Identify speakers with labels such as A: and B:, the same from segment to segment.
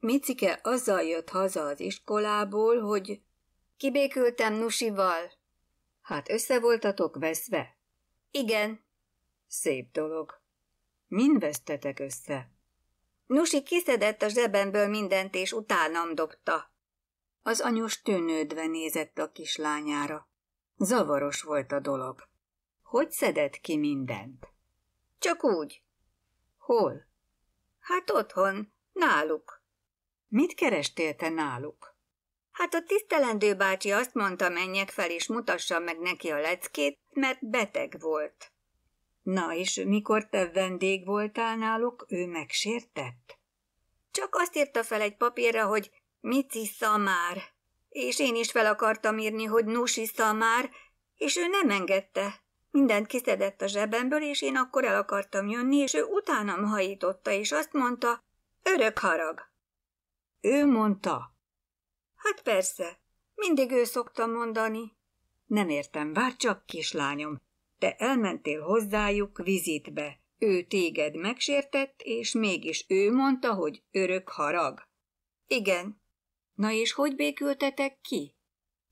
A: Micike azzal jött haza az iskolából, hogy kibékültem Nusival. Hát össze voltatok veszve? Igen. Szép dolog. Min vesztetek össze? Nusi kiszedett a zsebemből mindent, és utánam dobta. Az anyós tűnődve nézett a kislányára. Zavaros volt a dolog. Hogy szedett ki mindent? Csak úgy. Hol? Hát otthon, náluk. Mit kerestél te náluk? Hát a tisztelendő bácsi azt mondta, menjek fel és mutassam meg neki a leckét, mert beteg volt. Na és mikor te vendég voltál náluk, ő megsértett? Csak azt írta fel egy papírra, hogy Mici szamár. És én is fel akartam írni, hogy Nusi szamár, és ő nem engedte. Mindent kiszedett a zsebemből, és én akkor el akartam jönni, és ő utánam hajította, és azt mondta, örök harag. Ő mondta. Hát persze, mindig ő szokta mondani. Nem értem, vár csak, kislányom. Te elmentél hozzájuk vizitbe. Ő téged megsértett, és mégis ő mondta, hogy örök harag. Igen. Na és hogy békültetek ki?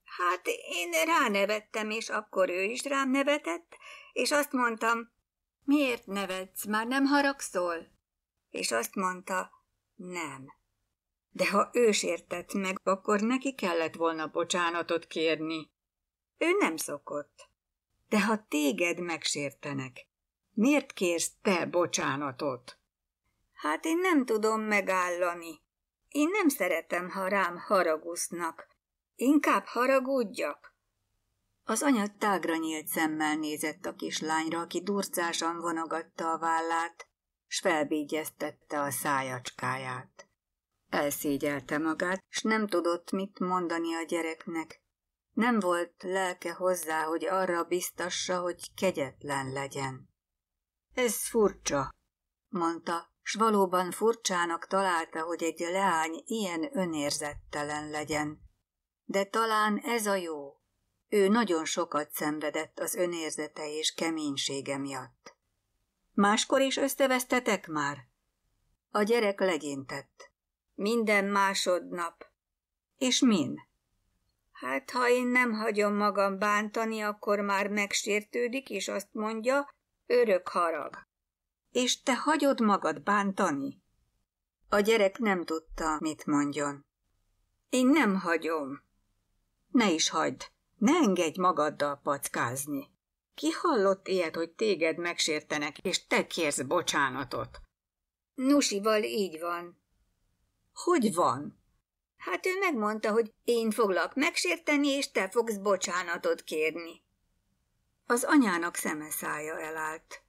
A: Hát én ránevettem, és akkor ő is rám nevetett, és azt mondtam, miért nevetsz, már nem haragszol? És azt mondta, nem. De ha ő sértett meg, akkor neki kellett volna bocsánatot kérni. Ő nem szokott. De ha téged megsértenek, miért kérsz te bocsánatot? Hát én nem tudom megállani. Én nem szeretem, ha rám haragusznak. Inkább haragudjak. Az anya tágra nyílt szemmel nézett a kislányra, aki durcásan vonogatta a vállát, s felbígyeztette a szájacskáját. Elszégyelte magát, s nem tudott mit mondani a gyereknek. Nem volt lelke hozzá, hogy arra biztassa, hogy kegyetlen legyen. Ez furcsa, mondta, s valóban furcsának találta, hogy egy leány ilyen önérzettelen legyen. De talán ez a jó. Ő nagyon sokat szenvedett az önérzete és keménysége miatt. Máskor is összevesztetek már? A gyerek legyintett. Minden másodnap. És min? Hát, ha én nem hagyom magam bántani, akkor már megsértődik, és azt mondja, örök harag. És te hagyod magad bántani? A gyerek nem tudta, mit mondjon. Én nem hagyom. Ne is hagyd, ne engedj magaddal packázni. Ki hallott ilyet, hogy téged megsértenek, és te kérsz bocsánatot? Nusival így van, hogy van? Hát ő megmondta, hogy én foglak megsérteni, és te fogsz bocsánatot kérni. Az anyának szeme szája elállt.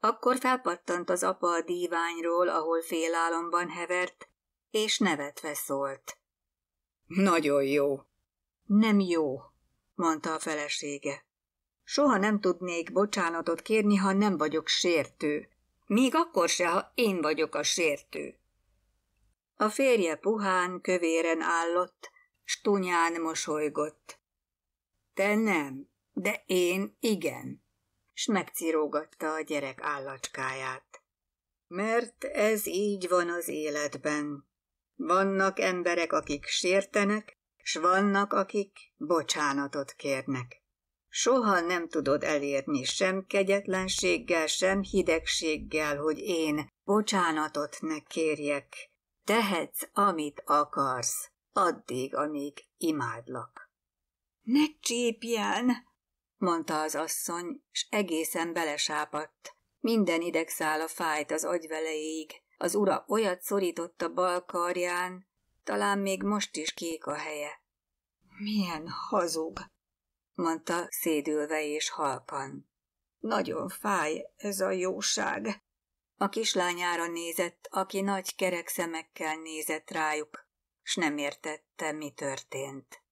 A: Akkor felpattant az apa a díványról, ahol félálomban hevert, és nevetve szólt. Nagyon jó. Nem jó, mondta a felesége. Soha nem tudnék bocsánatot kérni, ha nem vagyok sértő. Még akkor se, ha én vagyok a sértő. A férje puhán, kövéren állott, stunyán mosolygott. Te nem, de én igen, s megcirógatta a gyerek állacskáját. Mert ez így van az életben. Vannak emberek, akik sértenek, s vannak, akik bocsánatot kérnek. Soha nem tudod elérni sem kegyetlenséggel, sem hidegséggel, hogy én bocsánatot ne kérjek, Tehetsz, amit akarsz, addig, amíg imádlak. Ne csípjen, mondta az asszony, s egészen belesápadt. Minden idegszála fájt az agyvelejéig, az ura olyat szorított a bal karján, talán még most is kék a helye. Milyen hazug, mondta szédülve és halkan. Nagyon fáj ez a jóság. A kislányára nézett, aki nagy kerek szemekkel nézett rájuk, s nem értette, mi történt.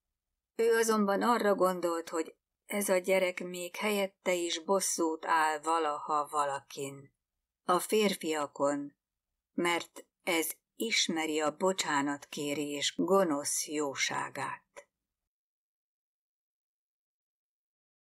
A: Ő azonban arra gondolt, hogy ez a gyerek még helyette is bosszút áll valaha valakin. A férfiakon, mert ez ismeri a bocsánatkérés gonosz jóságát.